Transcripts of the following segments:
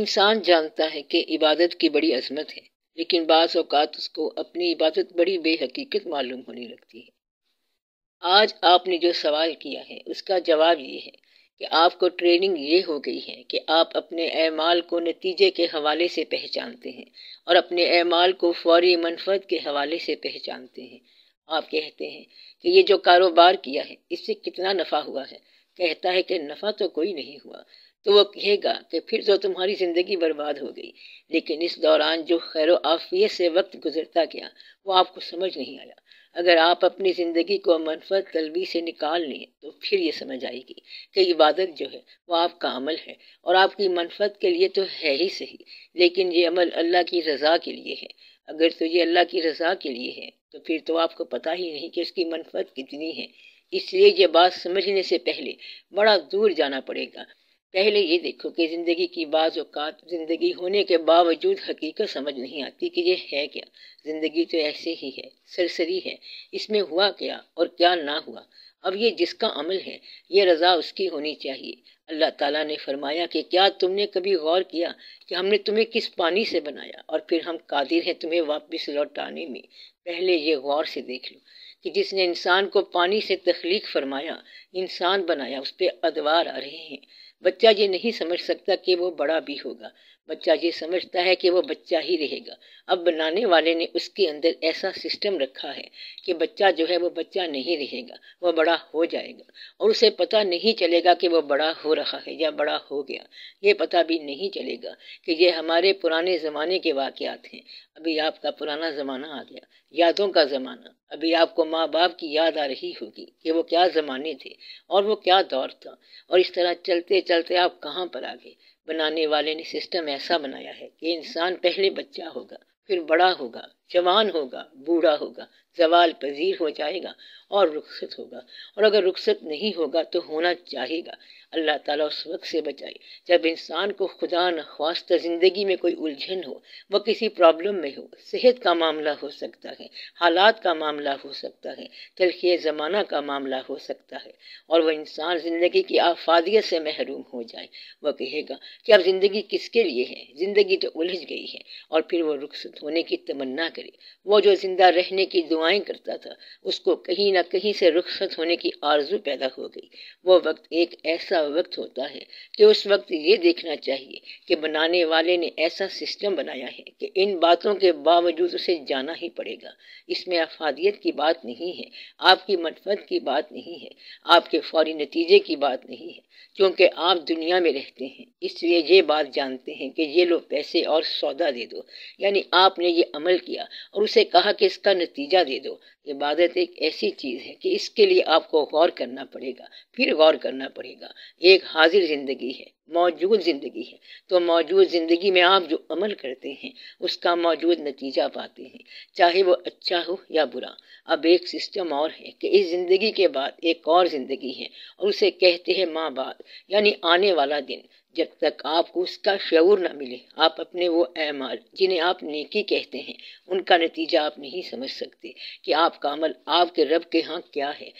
इंसान जानता है कि इबादत की बड़ी अजमत है लेकिन बाज़ अवकात उसको अपनी इबादत बड़ी बेहकीकत मालूम होने लगती है आज आपने जो सवाल किया है उसका जवाब ये है कि आपको ट्रेनिंग ये हो गई है कि आप अपने अमाल को नतीजे के हवाले से पहचानते हैं और अपने अमाल को फौरी मनफत के हवाले से पहचानते हैं आप कहते हैं कि ये जो कारोबार किया है इससे कितना नफ़ा हुआ है कहता है कि नफ़ा तो कोई नहीं हुआ तो वो कहेगा कि फिर तो तुम्हारी ज़िंदगी बर्बाद हो गई लेकिन इस दौरान जो खैर आफियत से वक्त गुजरता गया वो आपको समझ नहीं आया अगर आप अपनी ज़िंदगी को मनफत तलबी से निकाल लें तो फिर ये समझ आएगी कि इबादत जो है वो आपका अमल है और आपकी मनफत के लिए तो है ही सही लेकिन ये अमल अल्लाह की रज़ा के लिए है अगर तो ये अल्लाह की रज़ा के लिए है तो फिर तो आपको पता ही नहीं कि इसकी मनफत कितनी है इसलिए ये बात समझने से पहले बड़ा दूर जाना पड़ेगा पहले ये देखो कि ज़िंदगी की बाज़ ज़िंदगी होने के बावजूद हकीकत समझ नहीं आती कि ये है क्या ज़िंदगी तो ऐसे ही है सरसरी है इसमें हुआ क्या और क्या ना हुआ अब ये जिसका अमल है ये रज़ा उसकी होनी चाहिए अल्लाह ताला ने फरमाया कि क्या तुमने कभी गौर किया कि हमने तुम्हें किस पानी से बनाया और फिर हम कादिर हैं तुम्हें वापस लौटाने में पहले ये गौर से देख लो कि जिसने इंसान को पानी से तख्लीक फरमाया इंसान बनाया उस पर अदवार आ रहे हैं बच्चा ये नहीं समझ सकता कि वो बड़ा भी होगा बच्चा ये समझता है कि वो बच्चा ही रहेगा अब बनाने वाले ने उसके अंदर ऐसा सिस्टम रखा है कि बच्चा जो है वो बच्चा नहीं रहेगा वो बड़ा हो जाएगा और उसे पता नहीं चलेगा कि वो बड़ा हो रहा है या बड़ा हो गया ये पता भी नहीं चलेगा कि ये हमारे पुराने ज़माने के वाक़ात हैं अभी आपका पुराना ज़माना आ गया यादों का ज़माना अभी आपको माँ बाप की याद आ रही होगी कि वो क्या ज़माने थे और वो क्या दौर था और इस तरह चलते चलते चलते आप कहाँ पर आ गए बनाने वाले ने सिस्टम ऐसा बनाया है कि इंसान पहले बच्चा होगा फिर बड़ा होगा जवान होगा बूढ़ा होगा जवाल पजीर हो जाएगा और रुखसत होगा और अगर रुखसत नहीं होगा तो होना चाहेगा अल्लाह ताला उस वक्त से बचाए जब इंसान को खुदा न ज़िंदगी में कोई उलझन हो वह किसी प्रॉब्लम में हो सेहत का मामला हो सकता है हालात का मामला हो सकता है तलखी ज़माना का मामला हो सकता है और वह इंसान ज़िंदगी की आफादियत से महरूम हो जाए वह कहेगा कि अब ज़िंदगी किसके लिए है ज़िंदगी तो उलझ गई है और फिर वह रुखसत होने की तमन्ना कर करी वो जो ज़िंदा रहने की दुआएं करता था उसको कहीं ना कहीं से रुखसत होने की आरजू पैदा हो गई वो वक्त एक ऐसा वक्त होता है कि उस वक्त ये देखना चाहिए कि बनाने वाले ने ऐसा सिस्टम बनाया है कि इन बातों के बावजूद उसे जाना ही पड़ेगा इसमें अफादियत की बात नहीं है आपकी मनफत की बात नहीं है आपके फौरी नतीजे की बात नहीं है क्योंकि आप दुनिया में रहते हैं इसलिए ये बात जानते हैं कि ये लो पैसे और सौदा दे दो यानी आपने ये अमल किया और उसे कहा कि इसका नतीजा दे दो इबादत एक ऐसी चीज़ है कि इसके लिए आपको गौर करना पड़ेगा फिर गौर करना पड़ेगा एक हाजिर ज़िंदगी है मौजूद ज़िंदगी है तो मौजूद ज़िंदगी में आप जो अमल करते हैं उसका मौजूद नतीजा पाते हैं चाहे वो अच्छा हो या बुरा अब एक सिस्टम और है कि इस ज़िंदगी के बाद एक और ज़िंदगी है और उसे कहते हैं माँ बाप यानी आने वाला दिन जब तक आपको उसका शऊर ना मिले आप अपने वो अमाल जिन्हें आप नेकी कहते हैं उनका नतीजा आप नहीं समझ सकते कि आपका अमल आपके रब के यहाँ क्या है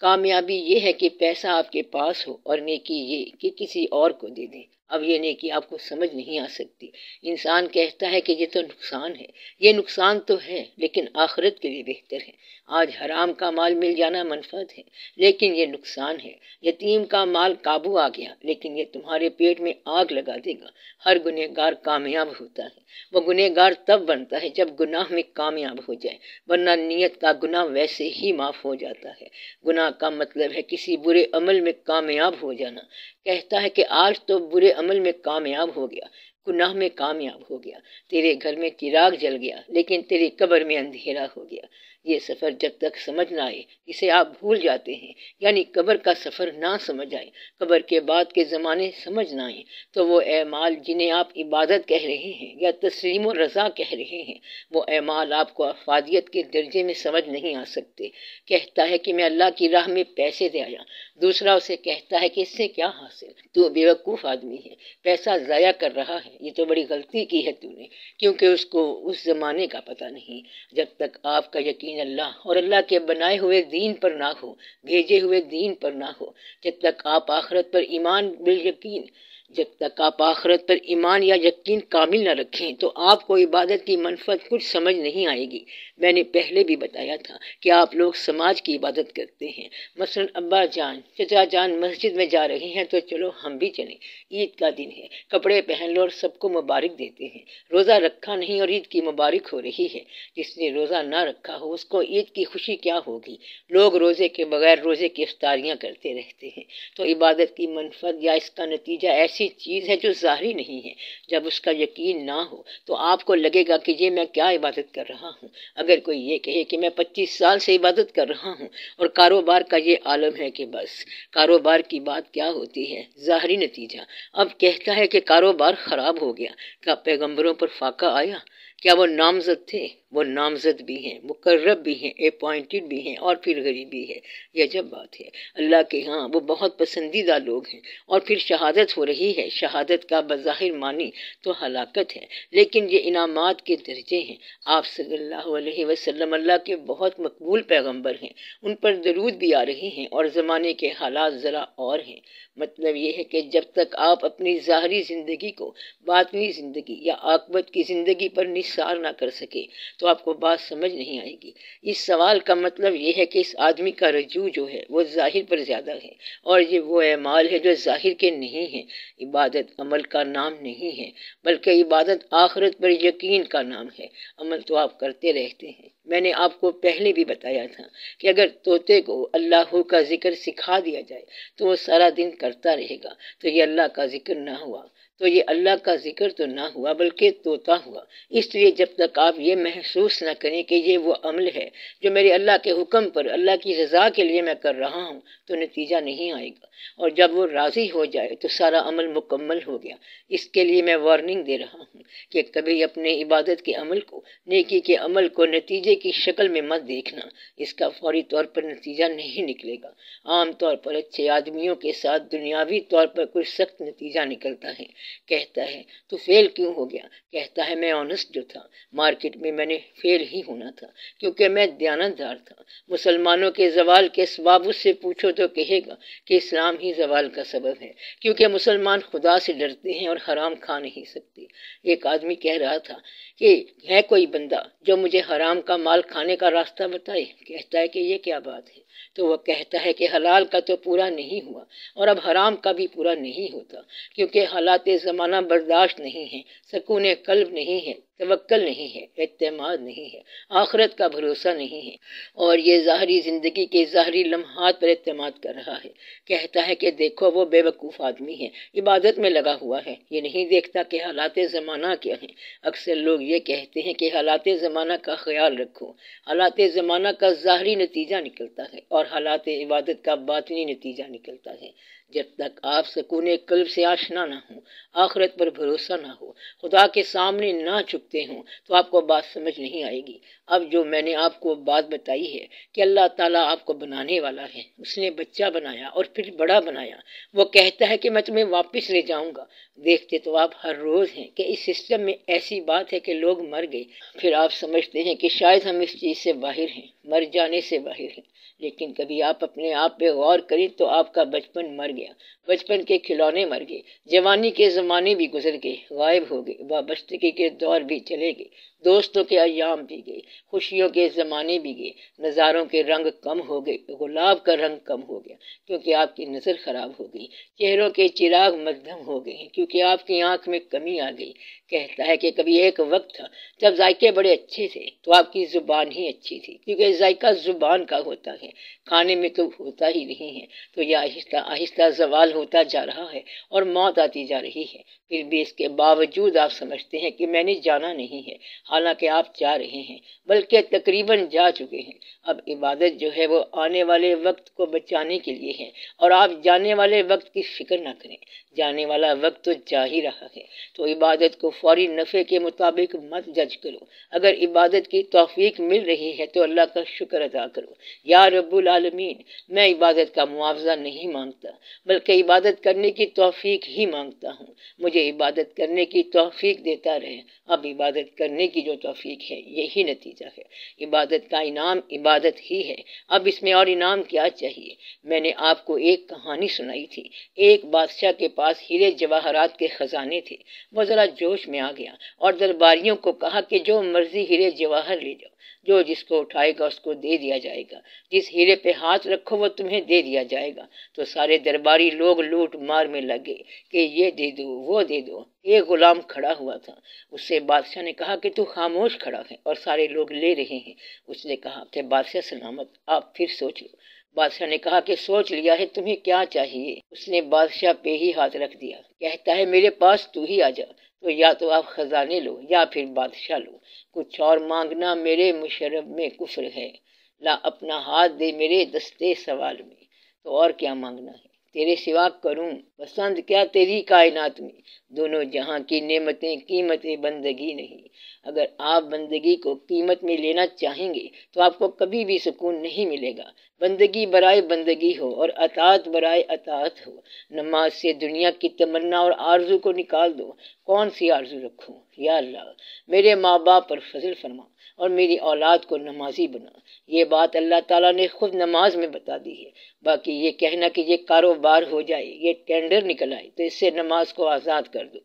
कामयाबी ये है कि पैसा आपके पास हो और नेकी ये कि किसी और को दे दें अब ये नहीं कि आपको समझ नहीं आ सकती इंसान कहता है कि ये तो नुकसान है ये नुकसान तो है लेकिन आखिरत के लिए बेहतर है आज हराम का माल मिल जाना मनफद है लेकिन ये नुकसान है यतीम का माल काबू आ गया लेकिन ये तुम्हारे पेट में आग लगा देगा हर गुनहगार कामयाब होता है वह गुनहगार तब बनता है जब गुनाह में कामयाब हो जाए वरना नीयत का गुनाह वैसे ही माफ़ हो जाता है गुनाह का मतलब है किसी बुरे अमल में कामयाब हो जाना कहता है कि आज तो बुरे अमल में कामयाब हो गया गुनाह में कामयाब हो गया तेरे घर में चिराग जल गया लेकिन तेरी कब्र में अंधेरा हो गया ये सफ़र जब तक समझ ना आए इसे आप भूल जाते हैं यानी कब्र का सफ़र ना समझ आए कब्र के बाद के ज़माने समझ ना आए तो वो एमाल जिन्हें आप इबादत कह रहे हैं या तस्लीम रज़ा कह रहे हैं वो एमाल आपको अफादियत के दर्जे में समझ नहीं आ सकते कहता है कि मैं अल्लाह की राह में पैसे दे आया दूसरा उसे कहता है कि इससे क्या हासिल तू बेवकूफ़ आदमी है पैसा ज़ाया कर रहा है ये तो बड़ी गलती की है तूने क्योंकि उसको उस ज़माने का पता नहीं जब तक आपका यकीन अल्लाह और अल्लाह के बनाए हुए दीन पर ना हो भेजे हुए दीन पर ना हो जब तक आप आखरत पर ईमान बिल यकीन जब तक आप आखरत पर ईमान या यकीन कामिल न रखें तो आपको इबादत की मनफत कुछ समझ नहीं आएगी मैंने पहले भी बताया था कि आप लोग समाज की इबादत करते हैं मसलन अब्बा जान चचा जान मस्जिद में जा रहे हैं तो चलो हम भी चलें ईद का दिन है कपड़े पहन लो और सबको मुबारक देते हैं रोज़ा रखा नहीं और ईद की मुबारक हो रही है जिसने रोज़ा ना रखा हो उसको ईद की खुशी क्या होगी लोग रोज़े के बगैर रोज़े की अफ्तारियाँ करते रहते हैं तो इबादत की मनफत या इसका नतीजा ऐसे ऐसी चीज़ है जो ज़ाहरी नहीं है जब उसका यकीन ना हो तो आपको लगेगा कि ये मैं क्या इबादत कर रहा हूँ अगर कोई ये कहे कि मैं पच्चीस साल से इबादत कर रहा हूँ और कारोबार का ये आलम है कि बस कारोबार की बात क्या होती है ज़ाहरी नतीजा अब कहता है कि कारोबार ख़राब हो गया क्या पैगम्बरों पर फाका आया क्या वो नामजद थे वो नामजद भी हैं मुकर्रब भी हैं अपॉइंटेड भी हैं और फिर गरीबी है यह जब बात है अल्लाह के यहाँ वो बहुत पसंदीदा लोग हैं और फिर शहादत हो रही है शहादत का बज़ाहिर मानी तो हलाकत है लेकिन ये इनामात के दर्जे हैं आप सल्लल्लाहु अलैहि वसल्लम अल्लाह के बहुत मकबूल पैगम्बर हैं उन पर दरूद भी आ रहे हैं और ज़माने के हालात ज़रा और हैं मतलब ये है कि जब तक आप अपनी ज़ाहरी ज़िंदगी को बातनी ज़िंदगी या आकबत की ज़िंदगी पर निसार ना कर सके तो तो आपको बात समझ नहीं आएगी इस सवाल का मतलब ये है कि इस आदमी का रजू जो है वो ज़ाहिर पर ज़्यादा है और ये वो अमाल है जो ज़ाहिर के नहीं हैं इबादत अमल का नाम नहीं है बल्कि इबादत आखरत पर यकीन का नाम है अमल तो आप करते रहते हैं मैंने आपको पहले भी बताया था कि अगर तोते को अल्लाह का जिक्र सिखा दिया जाए तो वो सारा दिन करता रहेगा तो ये अल्लाह का जिक्र ना हुआ तो ये अल्लाह का जिक्र तो ना हुआ बल्कि तोता हुआ इसलिए जब तक आप ये महसूस ना करें कि ये वो अमल है जो मेरे अल्लाह के हुक्म पर अल्लाह की रज़ा के लिए मैं कर रहा हूँ तो नतीजा नहीं आएगा और जब वो राज़ी हो जाए तो सारा अमल मुकम्मल हो गया इसके लिए मैं वार्निंग दे रहा हूँ कि कभी अपने इबादत के अमल को नेकी के अमल को नतीजे की शक्ल में मत देखना इसका फौरी तौर पर नतीजा नहीं निकलेगा आम तौर पर अच्छे आदमियों के साथ दुनियावी तौर पर कुछ सख्त नतीजा निकलता है कहता है तो फेल क्यों हो गया कहता है मैं ऑनेस्ट जो था मार्केट में मैंने फेल ही होना था क्योंकि मैं दयानतदार था मुसलमानों के जवाल के सबाब से पूछो तो कहेगा कि इस्लाम ही जवाल का सबब है क्योंकि मुसलमान खुदा से डरते हैं और हराम खा नहीं सकते एक आदमी कह रहा था कि है कोई बंदा जो मुझे हराम का माल खाने का रास्ता बताए कहता है कि ये क्या बात है तो वह कहता है कि हलाल का तो पूरा नहीं हुआ और अब हराम का भी पूरा नहीं होता क्योंकि हालात ज़माना बर्दाश्त नहीं है सकून कल्ब नहीं है तवक्ल नहीं है अतमाद नहीं है आखरत का भरोसा नहीं है और ये ज़ाहरी ज़िंदगी के ज़ाहरी लम्हात पर अतमाद कर रहा है कहता है कि देखो वो बेवकूफ़ आदमी है इबादत में लगा हुआ है ये नहीं देखता कि हालात ज़माना क्या हैं अक्सर लोग ये कहते हैं कि हालात ज़माना का ख्याल रखो हालात ज़माना का ज़ाहरी नतीजा निकलता है और हालात इबादत का बातनी नतीजा निकलता है जब तक आप सकून कल्ब से आशना ना हो आखरत पर भरोसा ना हो खुदा के सामने ना चुप सकते हों तो आपको बात समझ नहीं आएगी अब जो मैंने आपको बात बताई है कि अल्लाह ताला आपको बनाने वाला है उसने बच्चा बनाया और फिर बड़ा बनाया वो कहता है कि मैं तुम्हें वापस ले जाऊंगा देखते तो आप हर रोज़ हैं कि इस सिस्टम में ऐसी बात है कि लोग मर गए फिर आप समझते हैं कि शायद हम इस चीज़ से बाहर हैं मर जाने से बाहर हैं लेकिन कभी आप अपने आप पे गौर करें तो आपका बचपन मर गया बचपन के खिलौने मर गए जवानी के ज़माने भी गुजर गए गायब हो गए वाबस्तगी के दौर भी चले गए दोस्तों के अयाम भी गए खुशियों के ज़माने भी गए नज़ारों के रंग कम हो गए गुलाब का रंग कम हो गया क्योंकि आपकी नज़र ख़राब हो गई चेहरों के चिराग मध्यम हो गए क्योंकि आपकी आँख में कमी आ गई कहता है कि कभी एक वक्त था जब जायके बड़े अच्छे थे तो आपकी ज़ुबान ही अच्छी थी क्योंकि जायका ज़ुबान का होता है खाने में तो होता ही नहीं है तो यह आहिस्ता आहिस्ता जवाल होता जा रहा है और मौत आती जा रही है फिर भी इसके बावजूद आप समझते हैं कि मैंने जाना नहीं है हालांकि आप जा रहे हैं बल्कि तकरीबन जा चुके हैं अब इबादत जो है वो आने वाले वक्त को बचाने के लिए है और आप जाने वाले वक्त की फिक्र ना करें जाने वाला वक्त तो जा ही रहा है तो इबादत को फौरी नफ़े के मुताबिक मत जज करो अगर इबादत की तोफ़ीक मिल रही है तो अल्लाह का शुक्र अदा करो या रबालमीन आलमीन मैं इबादत का मुआवजा नहीं मांगता बल्कि इबादत करने की तोफ़ी ही मांगता हूँ मुझे इबादत करने की तोफ़ी देता रहे अब इबादत करने की की जो तोफीक है यही नतीजा है इबादत का इनाम इबादत ही है अब इसमें और इनाम क्या चाहिए मैंने आपको एक कहानी सुनाई थी एक बादशाह के पास हीरे जवाहरात के ख़जाने थे वो ज़रा जोश में आ गया और दरबारियों को कहा कि जो मर्ज़ी हीरे जवाहर ले जाओ जो जिसको उठाएगा उसको दे दिया जाएगा जिस हीरे पे हाथ रखो वो तुम्हें दे दिया जाएगा तो सारे दरबारी लोग लूट मार में लगे कि ये दे दो वो दे दो एक गुलाम खड़ा हुआ था उससे बादशाह ने कहा कि तू खामोश खड़ा है और सारे लोग ले रहे हैं उसने कहा कि बादशाह सलामत आप फिर सोच लो बादशाह ने कहा कि सोच लिया है तुम्हें क्या चाहिए उसने बादशाह पे ही हाथ रख दिया कहता है मेरे पास तू ही आ जा तो या तो आप खजाने लो या फिर बादशाह लो कुछ और मांगना मेरे मुशरब में कुफर है ला अपना हाथ दे मेरे दस्ते सवाल में तो और क्या मांगना है तेरे सिवा करूं पसंद क्या तेरी कायनात में दोनों जहां की नेमतें कीमतें बंदगी नहीं अगर आप बंदगी को कीमत में लेना चाहेंगे तो आपको कभी भी सुकून नहीं मिलेगा बंदगी बराए बंदगी हो और अतात बराए अतात हो नमाज से दुनिया की तमन्ना और आरजू को निकाल दो कौन सी आरजू रखूँ या मेरे माँ बाप पर फजल फरमा और मेरी औलाद को नमाजी बना ये बात अल्लाह ताला ने खुद नमाज में बता दी है बाकी ये कहना कि ये कारोबार हो जाए ये टेंडर निकल आए तो इससे नमाज को आज़ाद कर दो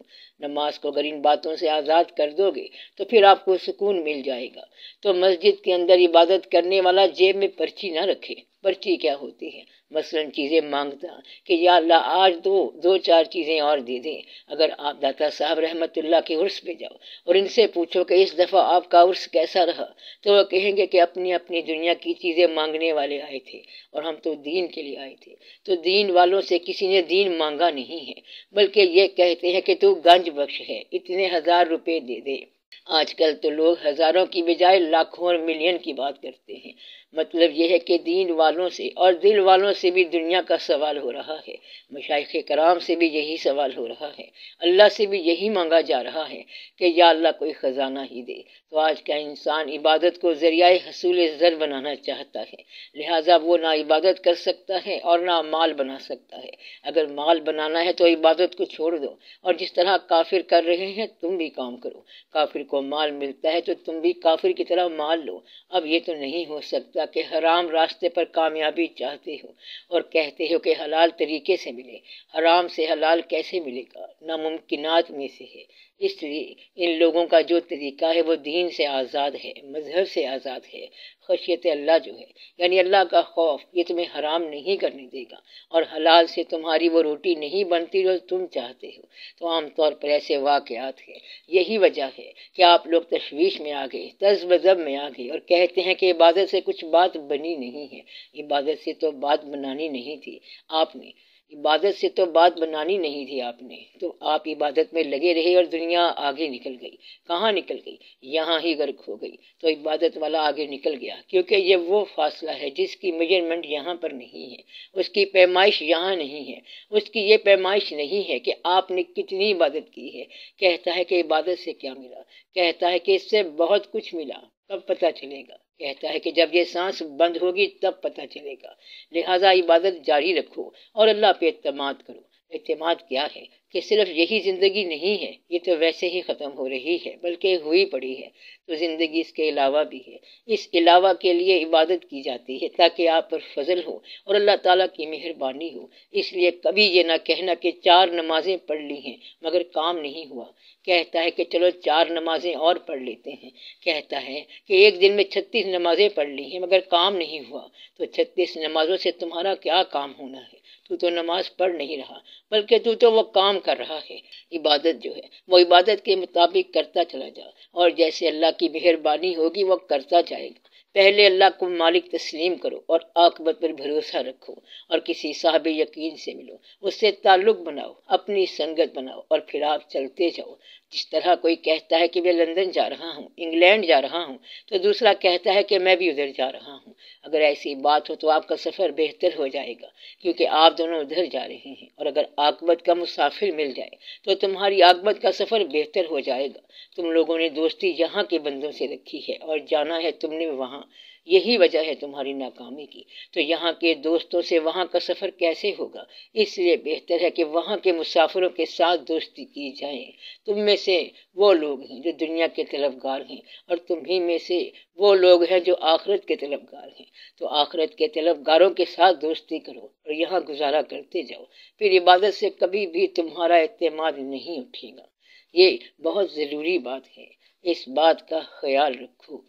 नमाज को अगर इन बातों से आज़ाद कर दोगे तो फिर आपको सुकून मिल जाएगा तो मस्जिद के अंदर इबादत करने वाला जेब में पर्ची ना रखे पर्ची क्या होती है मसलन चीज़ें मांगता कि या अल्लाह आज दो दो चार चीज़ें और दे दें अगर आप दाता साहब रहमतुल्लाह के उर्स पे जाओ और इनसे पूछो कि इस दफ़ा आपका उर्स कैसा रहा तो वह कहेंगे कि अपनी अपनी दुनिया की चीज़ें मांगने वाले आए थे और हम तो दीन के लिए आए थे तो दीन वालों से किसी ने दीन मांगा नहीं है बल्कि ये कहते हैं कि तू गंज बख्श है इतने हज़ार रुपये दे दे आजकल तो लोग हज़ारों की बजाय लाखों और मिलियन की बात करते हैं मतलब यह है कि दीन वालों से और दिल वालों से भी दुनिया का सवाल हो रहा है मशाइ कराम से भी यही सवाल हो रहा है अल्लाह से भी यही मांगा जा रहा है कि या अल्लाह कोई ख़जाना ही दे तो आज का इंसान इबादत को ज़रिया हसूल ज़र बनाना चाहता है लिहाजा वो ना इबादत कर सकता है और ना माल बना सकता है अगर माल बनाना है तो इबादत को छोड़ दो और जिस तरह काफिर कर रहे हैं तुम भी काम करो काफिर को माल मिलता है तो तुम भी काफिर की तरह माल लो अब ये तो नहीं हो सकता का कि हराम रास्ते पर कामयाबी चाहते हो और कहते हो कि हलाल तरीके से मिले हराम से हलाल कैसे मिलेगा नामुमकिन में से है इसलिए इन लोगों का जो तरीका है वो दीन से आज़ाद है मज़हब से आज़ाद है खशियत अल्लाह जो है यानी अल्लाह का खौफ ये तुम्हें हराम नहीं करने देगा और हलाल से तुम्हारी वो रोटी नहीं बनती जो तुम चाहते हो तो आमतौर पर ऐसे वाक़ात हैं यही वजह है कि आप लोग तशवीश में आ गए तज बजब में आ गए और कहते हैं कि इबादत से कुछ बात बनी नहीं है इबादत से तो बात बनानी नहीं थी आपने इबादत से तो बात बनानी नहीं थी आपने तो आप इबादत में लगे रहे और दुनिया आगे निकल गई कहाँ निकल गई यहाँ ही गर्क हो गई तो इबादत वाला आगे निकल गया क्योंकि ये वो फासला है जिसकी मेजरमेंट यहाँ पर नहीं है उसकी पैमाइश यहाँ नहीं है उसकी ये पैमाइश नहीं है कि आपने कितनी इबादत की है कहता है कि इबादत से क्या मिला कहता है कि इससे बहुत कुछ मिला तब पता चलेगा कहता है कि जब ये सांस बंद होगी तब पता चलेगा लिहाजा इबादत जारी रखो और अल्लाह पे अतमाद करो अतमाद क्या है कि सिर्फ यही ज़िंदगी नहीं है ये तो वैसे ही ख़त्म हो रही है बल्कि हुई पड़ी है तो ज़िंदगी इसके अलावा भी है इस अलावा के लिए इबादत की जाती है ताकि आप पर फजल हो और अल्लाह ताला की मेहरबानी हो इसलिए कभी ये ना कहना कि चार नमाजें पढ़ ली हैं मगर काम नहीं हुआ कहता है कि चलो चार नमाजें और पढ़ लेते हैं कहता है कि एक दिन में छत्तीस नमाजें पढ़ ली हैं मगर काम नहीं हुआ तो छत्तीस नमाजों से तुम्हारा क्या काम होना है तू तो नमाज़ पढ़ नहीं रहा बल्कि तू तो वो काम कर रहा है इबादत जो है वो इबादत के मुताबिक करता चला जाओ और जैसे अल्लाह की मेहरबानी होगी वो करता जाएगा पहले अल्लाह को मालिक तस्लीम करो और आकबत पर भरोसा रखो और किसी साहब यकीन से मिलो उससे ताल्लुक बनाओ अपनी संगत बनाओ और फिर आप चलते जाओ जिस तरह कोई कहता है कि मैं लंदन जा रहा हूँ इंग्लैंड जा रहा हूँ तो दूसरा कहता है कि मैं भी उधर जा रहा हूँ अगर ऐसी बात हो तो आपका सफ़र बेहतर हो जाएगा क्योंकि आप दोनों उधर जा रहे हैं और अगर आकबत का मुसाफिर मिल जाए तो तुम्हारी आकबत का सफ़र बेहतर हो जाएगा तुम लोगों ने दोस्ती यहाँ के बंदों से रखी है और जाना है तुमने वहाँ हाँ यही वजह है तुम्हारी नाकामी की तो यहाँ के दोस्तों से वहाँ का सफ़र कैसे होगा इसलिए बेहतर है कि वहाँ के मुसाफिरों के साथ दोस्ती की जाए तुम में से वो लोग हैं जो दुनिया के तलबगार हैं और तुम्ही में से वो लोग हैं जो आखरत के तलबगार हैं तो आखरत के तलबगारों के साथ दोस्ती करो और यहाँ गुजारा करते जाओ फिर इबादत से कभी भी तुम्हारा अतमाद नहीं उठेगा ये बहुत ज़रूरी बात है इस बात का ख्याल रखो